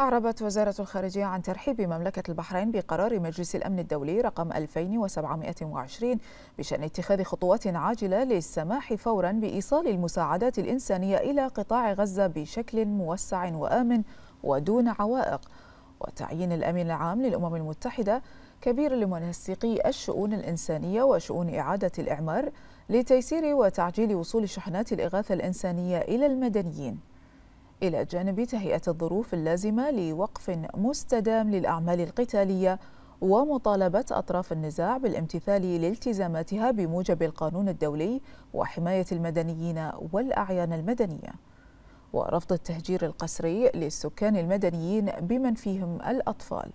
أعربت وزارة الخارجية عن ترحيب مملكة البحرين بقرار مجلس الأمن الدولي رقم 2720 بشأن اتخاذ خطوات عاجلة للسماح فورا بإيصال المساعدات الإنسانية إلى قطاع غزة بشكل موسع وآمن ودون عوائق وتعيين الأمين العام للأمم المتحدة كبير لمنسقي الشؤون الإنسانية وشؤون إعادة الإعمار لتيسير وتعجيل وصول شحنات الإغاثة الإنسانية إلى المدنيين إلى جانب تهيئة الظروف اللازمة لوقف مستدام للأعمال القتالية ومطالبة أطراف النزاع بالامتثال لالتزاماتها بموجب القانون الدولي وحماية المدنيين والأعيان المدنية ورفض التهجير القسري للسكان المدنيين بمن فيهم الأطفال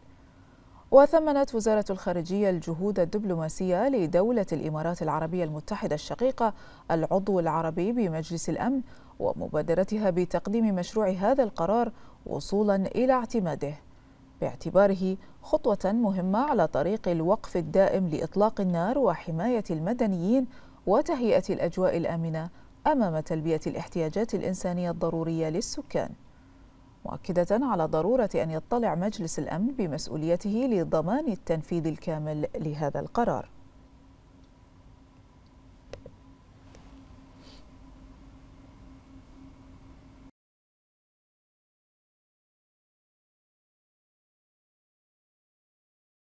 وثمنت وزارة الخارجية الجهود الدبلوماسية لدولة الإمارات العربية المتحدة الشقيقة العضو العربي بمجلس الأمن ومبادرتها بتقديم مشروع هذا القرار وصولا إلى اعتماده باعتباره خطوة مهمة على طريق الوقف الدائم لإطلاق النار وحماية المدنيين وتهيئة الأجواء الآمنة أمام تلبية الاحتياجات الإنسانية الضرورية للسكان مؤكدة على ضرورة أن يطلع مجلس الأمن بمسؤوليته لضمان التنفيذ الكامل لهذا القرار